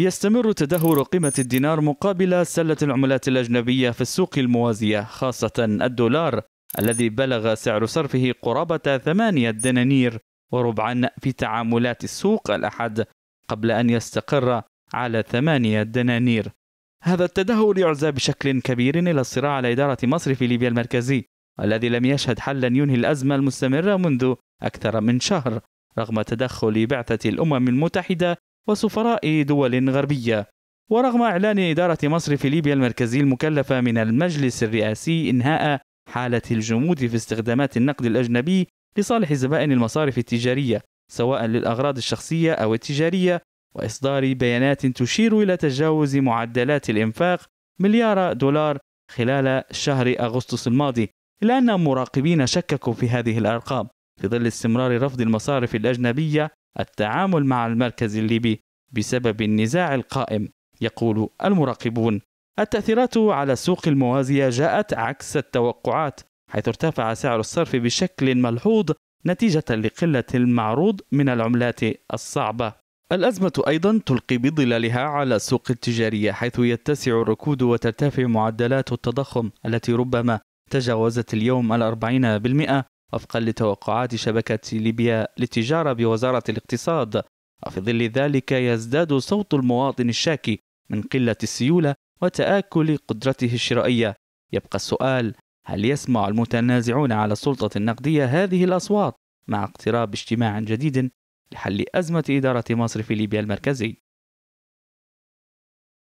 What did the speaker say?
يستمر تدهور قيمة الدينار مقابل سلة العملات الأجنبية في السوق الموازية خاصة الدولار الذي بلغ سعر صرفه قرابة ثمانية دنانير وربعا في تعاملات السوق الأحد قبل أن يستقر على ثمانية دنانير هذا التدهور يعزى بشكل كبير إلى الصراع على إدارة مصرف ليبيا المركزي الذي لم يشهد حلا ينهي الأزمة المستمرة منذ أكثر من شهر رغم تدخل بعثة الأمم المتحدة وسفراء دول غربية ورغم إعلان إدارة مصر في ليبيا المركزي المكلفة من المجلس الرئاسي إنهاء حالة الجمود في استخدامات النقد الأجنبي لصالح زبائن المصارف التجارية سواء للأغراض الشخصية أو التجارية وإصدار بيانات تشير إلى تجاوز معدلات الإنفاق مليار دولار خلال شهر أغسطس الماضي إلا أن مراقبين شككوا في هذه الأرقام في ظل استمرار رفض المصارف الأجنبية التعامل مع المركز الليبي بسبب النزاع القائم يقول المراقبون التأثيرات على السوق الموازية جاءت عكس التوقعات حيث ارتفع سعر الصرف بشكل ملحوظ نتيجة لقلة المعروض من العملات الصعبة. الأزمة أيضا تلقي بظلالها على السوق التجارية حيث يتسع الركود وترتفع معدلات التضخم التي ربما تجاوزت اليوم الأربعين بالمئة وفقا لتوقعات شبكة ليبيا للتجارة بوزارة الاقتصاد وفي ظل ذلك يزداد صوت المواطن الشاكي من قلة السيولة وتآكل قدرته الشرائية يبقى السؤال هل يسمع المتنازعون على السلطة النقدية هذه الأصوات مع اقتراب اجتماع جديد لحل أزمة إدارة مصرف ليبيا المركزي